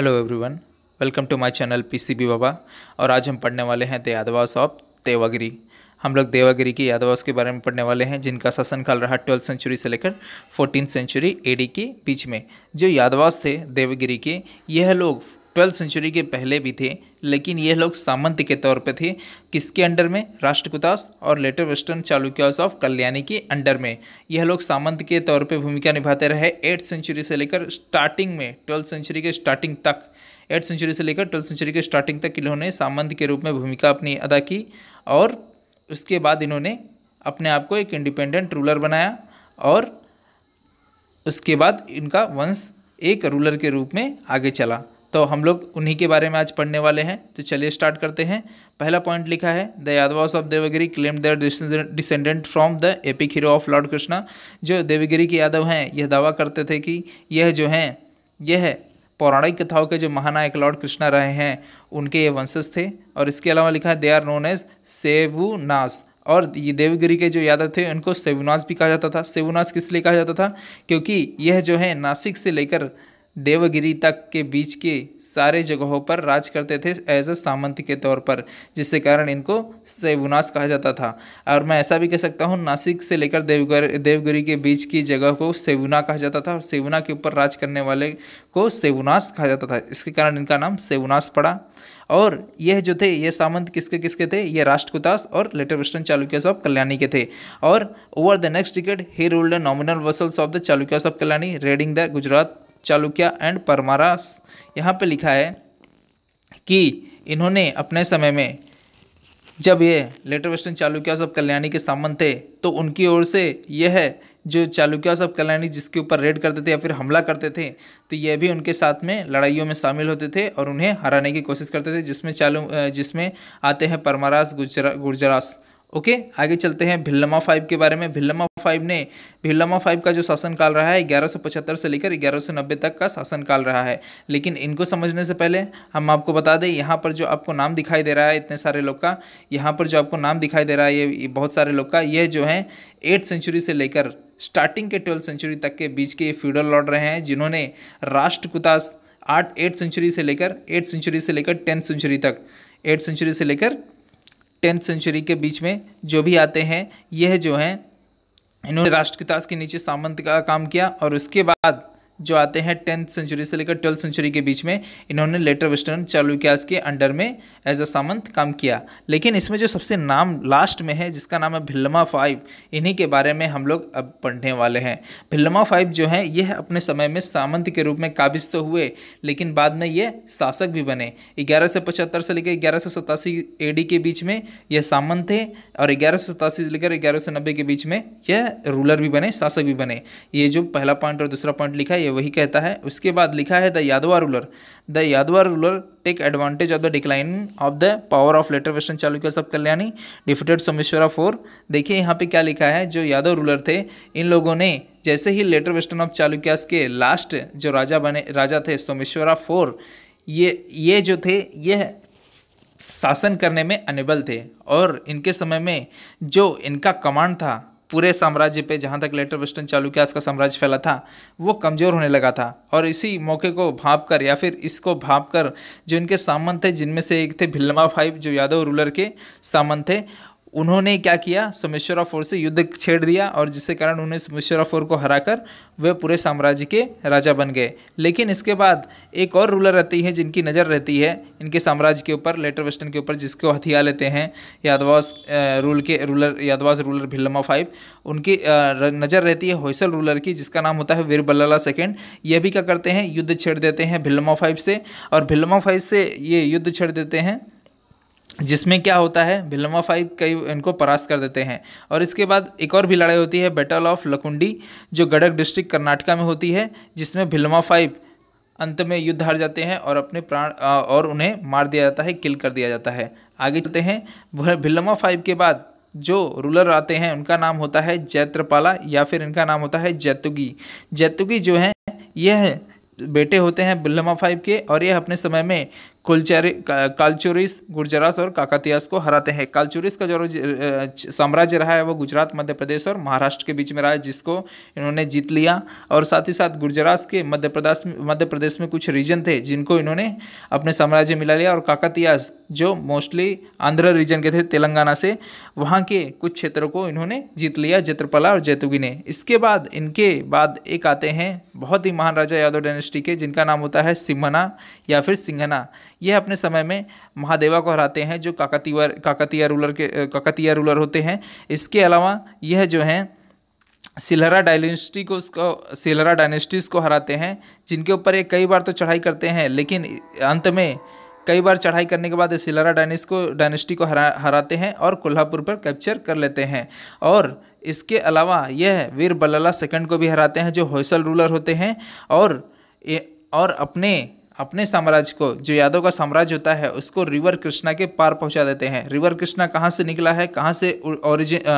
hello everyone welcome to my channel PCB Baba और आज हम पढ़ने वाले हैं यादवास ऑफ देवागिरी हम लोग देवागिरी की यादवास के बारे में पढ़ने वाले हैं जिनका शासनकाल रहा ट्वेल्थ सेंचुरी से लेकर फोर्टीन सेंचुरी एडी के बीच में जो यादवास थे देवगिरी के यह लोग ट्वेल्थ सेंचुरी के पहले भी थे लेकिन ये लोग सामंत के तौर पे थे किसके अंडर में राष्ट्रकुतास और later western Chalukyas of Kalyani के अंडर में यह लोग सामंत के तौर पे भूमिका निभाते रहे एट्थ सेंचुरी से लेकर स्टार्टिंग में ट्वेल्थ सेंचुरी के स्टार्टिंग तक एट्थ सेंचुरी से लेकर ट्वेल्थ सेंचुरी के स्टार्टिंग तक इन्होंने सामंत के रूप में भूमिका अपनी अदा की और उसके बाद इन्होंने अपने आप को एक इंडिपेंडेंट रूलर बनाया और उसके बाद इनका वंश एक रूलर के रूप में आगे चला तो हम लोग उन्हीं के बारे में आज पढ़ने वाले हैं तो चलिए स्टार्ट करते हैं पहला पॉइंट लिखा है the Yadavas of Devagiri claim their descendant from the epic hero of lord Krishna जो देवगिरी के यादव हैं यह दावा करते थे कि यह जो हैं यह पौराणिक कथाओं के जो महानायक लॉर्ड कृष्णा रहे हैं उनके ये वंशज थे और इसके अलावा लिखा है they are known as Sevunas और ये देवगिरी के जो यादव थे उनको सेवुनास भी कहा जाता था सेवुनास किस लिए कहा जाता था क्योंकि यह जो है नासिक से लेकर देवगिरी तक के बीच के सारे जगहों पर राज करते थे एज अ सामंत के तौर पर जिसके कारण इनको सेवुनास कहा जाता था और मैं ऐसा भी कह सकता हूँ नासिक से लेकर देवगर देवगिरी के बीच की जगह को सेवुना कहा जाता था और सेवुना के ऊपर राज करने वाले को सेवनास कहा जाता था इसके कारण इनका नाम सेवनास पड़ा और यह जो थे ये सामंत किसके किसके थे ये राष्ट्रकुतास और later western Chalukyas of Kalyani के थे और over the next decade he ruled nominal vassals of the Chalukyas of Kalyani raiding the Gujarat Chalukya and Paramaras यहाँ पे लिखा है कि इन्होंने अपने समय में जब ये लेटर वेस्टर्न चालुक्या सब कल्याणी के सामंत थे तो उनकी ओर से यह जो चालुक्या सब कल्याणी जिसके ऊपर रेड करते थे या फिर हमला करते थे तो यह भी उनके साथ में लड़ाइयों में शामिल होते थे और उन्हें हराने की कोशिश करते थे जिसमें चालू जिसमें आते हैं परमारास गुजरा गुर्जरास ओके आगे चलते हैं भिल्लमा फाइव के बारे में भिल्लमा फाइव ने भिल्लमा फाइव का जो शासनकाल रहा है ग्यारह सौ पचहत्तर से लेकर ग्यारह सौ नब्बे तक का शासनकाल रहा है लेकिन इनको समझने से पहले हम आपको बता दें यहाँ पर जो आपको नाम दिखाई दे रहा है इतने सारे लोग का यहाँ पर जो आपको नाम दिखाई दे रहा है ये बहुत सारे लोग का ये जो है एट सेंचुरी से लेकर स्टार्टिंग के ट्वेल्थ सेंचुरी तक के बीच के ये फ्यूडल लॉर्ड रहे हैं जिन्होंने राष्ट्रकुतास आठ एट सेंचुरी से लेकर एट सेंचुरी से लेकर टेंथ सेंचुरी तक एट सेंचुरी से लेकर टेंथ सेंचुरी के बीच में जो भी आते हैं यह जो हैं इन्होंने राष्ट्रकताज के नीचे सामंत का काम किया और उसके बाद जो आते हैं टेंथ सेंचुरी से लेकर ट्वेल्थ सेंचुरी के बीच में इन्होंने लेटर वेस्टर्न चालुक्यास के अंडर में एज अ सामंत काम किया लेकिन इसमें जो सबसे नाम लास्ट में है जिसका नाम है भिल्लमा फाइव इन्हीं के बारे में हम लोग अब पढ़ने वाले हैं भिल्लमा फाइव जो है यह अपने समय में सामंत के रूप में काबिज तो हुए लेकिन बाद में ये शासक भी बने ग्यारह से पचहत्तर से लेकर ग्यारह सौ सतासी डी के बीच में यह सामंत थे और ग्यारह सौ सतासी से लेकर ग्यारह सौ नब्बे के बीच में यह रूलर भी बने शासक भी बने ये जो पहला पॉइंट और दूसरा पॉइंट लिखा है वही कहता है उसके बाद लिखा है the Yadava ruler the Yadava ruler take advantage of the decline of the power of later western Chalukya सब कल्याणी डिफिटेड सोमेश्वरा फोर देखिए यहाँ पे क्या लिखा है जो यादव रूलर थे इन लोगों ने जैसे ही लेटर वेस्टर्न ऑफ चालुक्यास के लास्ट जो राजा बने राजा थे सोमेश्वरा फोर ये ये जो थे ये शासन करने में अनेबल थे और इनके समय में जो इनका कमांड था पूरे साम्राज्य पे जहाँ तक लेटर वेस्टर्न चालुक्यास का साम्राज्य फैला था वो कमज़ोर होने लगा था और इसी मौके को भाप कर या फिर इसको भाप कर जो इनके सामंत थे जिनमें से एक थे भिल्लमा फाइव जो यादव रूलर के सामंत थे उन्होंने क्या किया सोमेश्वर फोर से युद्ध छेड़ दिया और जिसके कारण उन्हें सोमेश्वरा फोर को हराकर वे पूरे साम्राज्य के राजा बन गए लेकिन इसके बाद एक और रूलर रहती है जिनकी नज़र रहती है इनके साम्राज्य के ऊपर लेटर वेस्टर्न के ऊपर जिसको हथिया लेते हैं यादवास रूल के ruler Yadavas ruler Bhillama five उनकी नज़र रहती है होसल रूलर की जिसका नाम होता है वीर बल्ला सेकेंड ये भी क्या करते हैं युद्ध छेड़ देते हैं भिल्लमा फाइव से और भिल्लमा फाइव से ये युद्ध छेड़ देते हैं जिसमें क्या होता है भिलनवा फाइव कई इनको परास्त कर देते हैं और इसके बाद एक और भी लड़ाई होती है बैटल ऑफ लकुंडी जो गडक डिस्ट्रिक्ट कर्नाटका में होती है जिसमें भिलनवा फाइव अंत में युद्ध हार जाते हैं और अपने प्राण और उन्हें मार दिया जाता है किल कर दिया जाता है आगे चलते हैं भिलमा फाइव के बाद जो रूलर आते हैं उनका नाम होता है जैत्रपाला या फिर इनका नाम होता है जैतुगी जैतुगी जो हैं यह बेटे होते हैं बिल्लमा फाइव के और यह अपने समय में कल्चुरिस गुर्जरास और काकातियास को हराते हैं कालचुरिस का जो साम्राज्य रहा है वो गुजरात मध्य प्रदेश और महाराष्ट्र के बीच में रहा है जिसको इन्होंने जीत लिया और साथ ही साथ गुर्जरास के मध्य प्रदेश मध्य प्रदेश में कुछ रीजन थे जिनको इन्होंने अपने साम्राज्य मिला लिया और काकातियास जो मोस्टली आंध्र रीजन के थे तेलंगाना से वहाँ के कुछ क्षेत्रों को इन्होंने जीत लिया जत्रपला और जैतुगी ने इसके बाद इनके बाद एक आते हैं बहुत ही महान राजा यादव डायनेस्टी के जिनका नाम होता है सिम्हना या फिर सिंघना यह अपने समय में महादेवा को हराते हैं जो काकतीवर काकतीय रूलर के काकतीय रूलर होते हैं इसके अलावा यह जो हैं सिलहरा डायनेस्टी को उसको सिलहरा डायनेस्टीज को हराते हैं जिनके ऊपर ये कई बार तो चढ़ाई करते हैं लेकिन अंत में कई बार चढ़ाई करने के बाद सिलहरा डायनेस को डायनेस्टी को हरा हराते हैं और कोल्हापुर पर कैप्चर कर लेते हैं और इसके अलावा यह वीर बल्ला सेकंड को भी हराते हैं जो होसल रूलर होते हैं और और अपने अपने साम्राज्य को जो यादव का साम्राज्य होता है उसको रिवर कृष्णा के पार पहुंचा देते हैं रिवर कृष्णा कहाँ से निकला है कहाँ से ओरिजिन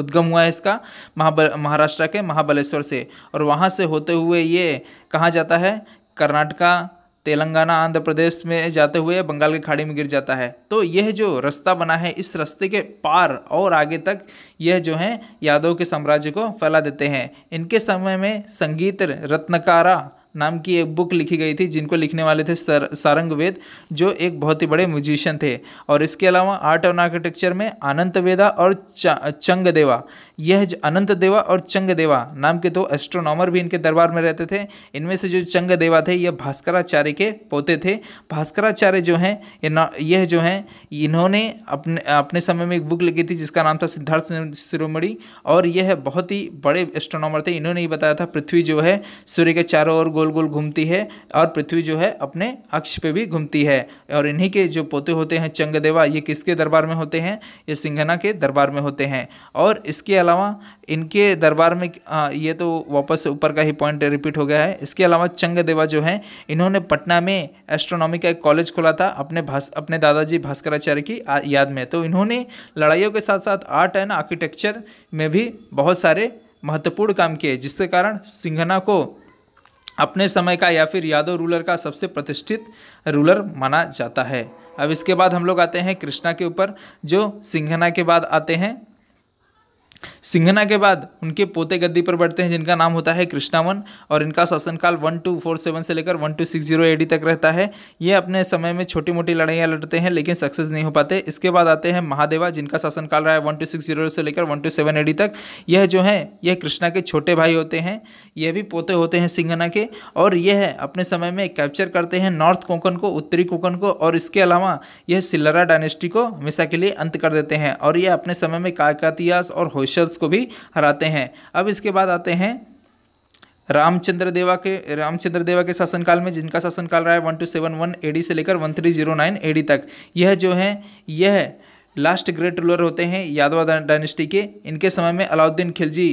उद्गम हुआ है इसका महाराष्ट्र के महाबलेश्वर से और वहाँ से होते हुए ये कहाँ जाता है कर्नाटका तेलंगाना आंध्र प्रदेश में जाते हुए बंगाल की खाड़ी में गिर जाता है तो यह जो रास्ता बना है इस रास्ते के पार और आगे तक यह जो है यादव के साम्राज्य को फैला देते हैं इनके समय में संगीत रत्नकारा नाम की एक बुक लिखी गई थी जिनको लिखने वाले थे सर सारंग वेद जो एक बहुत ही बड़े म्यूजिशियन थे और इसके अलावा आर्ट एंड आर्किटेक्चर में अनंत वेदा और चंग देवा यह अनंत देवा और चंग देवा नाम के दो एस्ट्रोनॉमर भी इनके दरबार में रहते थे इनमें से जो चंग देवा थे यह भास्कराचार्य के पोते थे भास्कराचार्य जो हैं यह जो हैं इन्होंने अपने अपने समय में एक बुक लिखी थी जिसका नाम था सिद्धार्थ शिरोमणि और यह बहुत ही बड़े एस्ट्रोनॉमर थे इन्होंने ही बताया था पृथ्वी जो है सूर्य के चारों ओर गोल गोल घूमती है और पृथ्वी जो है अपने अक्ष पे भी घूमती है और इन्हीं के जो पोते होते हैं चंगदेवा ये किसके दरबार में होते हैं ये सिंघना के दरबार में होते हैं और इसके अलावा इनके दरबार में आ, ये तो वापस ऊपर का ही पॉइंट रिपीट हो गया है इसके अलावा चंगदेवा जो है इन्होंने पटना में एस्ट्रोनॉमी का एक कॉलेज खोला था अपने भास अपने दादाजी भास्कराचार्य की याद में तो इन्होंने लड़ाइयों के साथ साथ आर्ट एंड आर्किटेक्चर में भी बहुत सारे महत्वपूर्ण काम किए जिसके कारण सिंघना को अपने समय का या फिर यादव रूलर का सबसे प्रतिष्ठित रूलर माना जाता है अब इसके बाद हम लोग आते हैं कृष्णा के ऊपर जो सिंघना के बाद आते हैं सिंघना के बाद उनके पोते गद्दी पर बढ़ते हैं जिनका नाम होता है कृष्णावन और इनका शासनकाल वन टू फोर सेवन से लेकर one two six zero AD तक रहता है ये अपने समय में छोटी मोटी लड़ाइयाँ लड़ते हैं लेकिन सक्सेस नहीं हो पाते इसके बाद आते हैं महादेवा जिनका शासनकाल रहा है वन टू सिक्स जीरो से लेकर वन टू सेवन एडी तक यह जो है यह कृष्णा के छोटे भाई होते हैं यह भी पोते होते हैं सिंघना के और यह अपने समय में कैप्चर करते हैं नॉर्थ कोंकण को उत्तरी कोंकण को और इसके अलावा यह सिल्लरा डायनेस्टी को हमेशा के लिए अंत कर देते हैं और यह अपने समय में काकातियास और होश बुशर्स को भी हराते हैं अब इसके बाद आते हैं रामचंद्र देवा के रामचंद्र देवा के शासनकाल में जिनका शासनकाल रहा है one two seven one AD से लेकर one three zero nine AD तक यह जो है यह लास्ट ग्रेट रूलर होते हैं यादवा डायनेस्टी के इनके समय में अलाउद्दीन खिलजी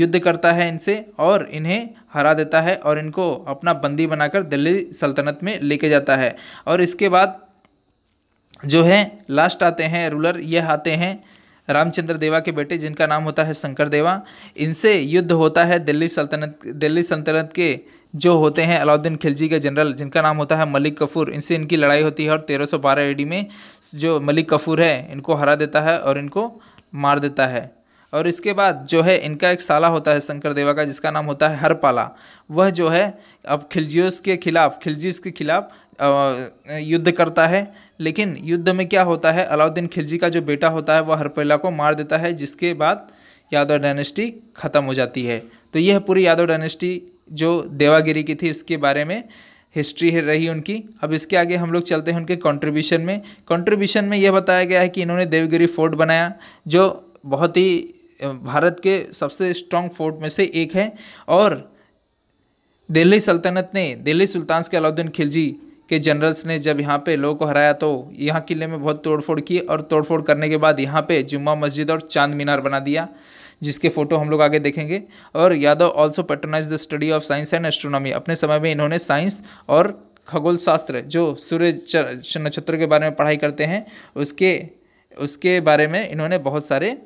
युद्ध करता है इनसे और इन्हें हरा देता है और इनको अपना बंदी बनाकर दिल्ली सल्तनत में लेके जाता है और इसके बाद जो है लास्ट आते हैं रूलर यह आते हैं रामचंद्र देवा के बेटे जिनका नाम होता है शंकर देवा इनसे युद्ध होता है दिल्ली सल्तनत दिल्ली सल्तनत के जो होते हैं अलाउद्दीन खिलजी के जनरल जिनका नाम होता है मलिक कफूर इनसे इनकी लड़ाई होती है और 1312 सौ में जो मलिक कफूर है इनको हरा देता है और इनको मार देता है और इसके बाद जो है इनका एक साला होता है शंकर देवा का जिसका नाम होता है हरपाला वह जो है अब खिलजियोस के खिलाफ खिलजीस के खिलाफ युद्ध करता है लेकिन युद्ध में क्या होता है अलाउद्दीन खिलजी का जो बेटा होता है वह हरपाला को मार देता है जिसके बाद यादव डायनेस्टी ख़त्म हो जाती है तो यह पूरी यादव डायनेस्टी जो देवागिरी की थी उसके बारे में हिस्ट्री है रही उनकी अब इसके आगे हम लोग चलते हैं उनके कंट्रीब्यूशन में कंट्रीब्यूशन में यह बताया गया है कि इन्होंने देवगिरी फोर्ट बनाया जो बहुत ही भारत के सबसे स्ट्रॉन्ग फोर्ट में से एक है और दिल्ली सल्तनत ने दिल्ली सुल्तान के अलाउद्दीन खिलजी के जनरल्स ने जब यहाँ पे लोगों को हराया तो यहाँ किले में बहुत तोड़फोड़ की और तोड़फोड़ करने के बाद यहाँ पे जुम्मा मस्जिद और चांद मीनार बना दिया जिसके फोटो हम लोग आगे देखेंगे और Yadava also patronize the study of science and astronomy अपने समय में इन्होंने साइंस और खगोल शास्त्र जो सूर्य नक्षत्र के बारे में पढ़ाई करते हैं उसके उसके बारे में इन्होंने बहुत सारे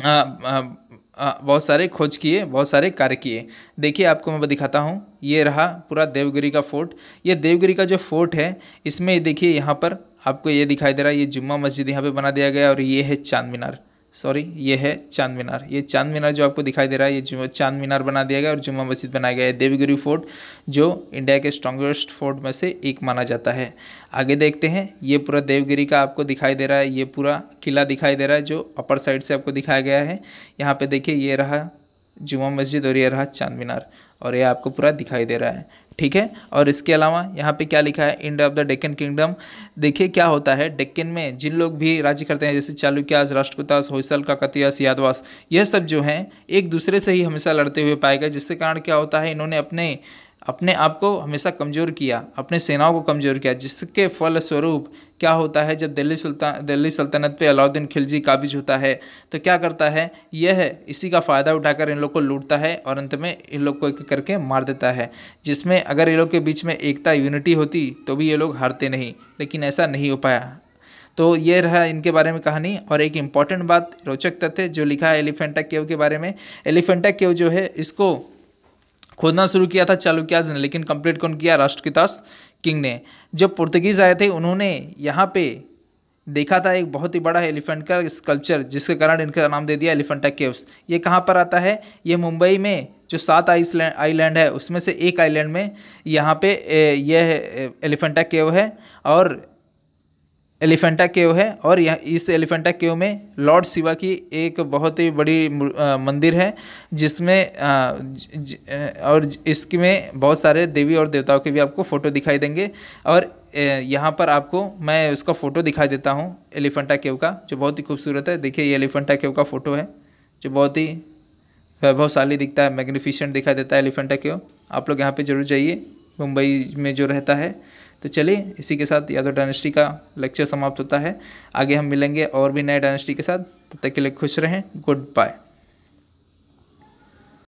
बहुत सारे खोज किए बहुत सारे कार्य किए देखिए आपको मैं दिखाता हूँ ये रहा पूरा देवगिरी का फोर्ट ये देवगिरी का जो फोर्ट है इसमें देखिए यहाँ पर आपको ये दिखाई दे रहा है ये जुम्मा मस्जिद यहाँ पे बना दिया गया और ये है चांद मीनार सॉरी ये है चांद मीनार ये चांद मीनार जो आपको दिखाई दे रहा है ये जुमा चांद मीनार बना दिया गया और जुमा मस्जिद बनाया गया है देवगिरी फोर्ट जो इंडिया के स्ट्रॉन्गेस्ट फोर्ट में से एक माना जाता है आगे देखते हैं ये पूरा देवगिरी का आपको दिखाई दे रहा है ये पूरा किला दिखाई दे रहा है जो अपर साइड से आपको दिखाया गया है यहाँ पर देखिए ये रहा जुमा मस्जिद और ये रहा चांद मीनार और ये आपको पूरा दिखाई दे रहा है ठीक है और इसके अलावा यहाँ पे क्या लिखा है end of the Deccan kingdom देखिए क्या होता है डेक्कन में जिन लोग भी राज्य करते हैं जैसे चालुक्यास राष्ट्रकुतास होसल काकतियास यादवास यह सब जो हैं एक दूसरे से ही हमेशा लड़ते हुए पाए गए जिसके कारण क्या होता है इन्होंने अपने अपने आप को हमेशा कमज़ोर किया अपने सेनाओं को कमज़ोर किया जिसके फलस्वरूप क्या होता है जब दिल्ली सुल्तान दिल्ली सल्तनत पे अलाउद्दीन खिलजी काबिज होता है तो क्या करता है यह इसी का फ़ायदा उठाकर इन लोग को लूटता है और अंत में इन लोग को एक करके मार देता है जिसमें अगर ये लोग के बीच में एकता यूनिटी होती तो भी ये लोग हारते नहीं लेकिन ऐसा नहीं हो पाया तो ये रहा इनके बारे में कहानी और एक इम्पॉर्टेंट बात रोचक तथ्य जो लिखा है एलिफेंटा केव के बारे में एलिफेंटा केव जो है इसको खोदना शुरू किया था चालुक्याज ने लेकिन कंप्लीट कौन किया राष्ट्रकितास किंग ने जब पुर्तगीज आए थे उन्होंने यहाँ पे देखा था एक बहुत ही बड़ा एलिफेंट का स्कल्पचर जिसके कारण इनका नाम दे दिया एलिफेंटा केव्स ये कहाँ पर आता है ये मुंबई में जो सात आइसलैंड आइलैंड है उसमें से एक आइलैंड में यहाँ पे यह एलिफेंटा केव है और एलिफेंटा केव है और यह इस एलिफेंटा केव में लॉर्ड शिवा की एक बहुत ही बड़ी मंदिर है जिसमें और इसमें बहुत सारे देवी और देवताओं के भी आपको फ़ोटो दिखाई देंगे और यहाँ पर आपको मैं उसका फ़ोटो दिखा देता हूँ एलिफेंटा केव का जो बहुत ही खूबसूरत है देखिए ये एलिफेंटा केव का फ़ोटो है जो बहुत ही वैभवशाली दिखता है मैग्निफिशेंट दिखाई देता है एलिफेंटा केव आप लोग यहाँ पर जरूर जाइए मुंबई में जो रहता है तो चलिए इसी के साथ यादव डायनेस्टी का लेक्चर समाप्त होता है आगे हम मिलेंगे और भी नए डायनेस्टी के साथ तब तो तक के लिए खुश रहें गुड बाय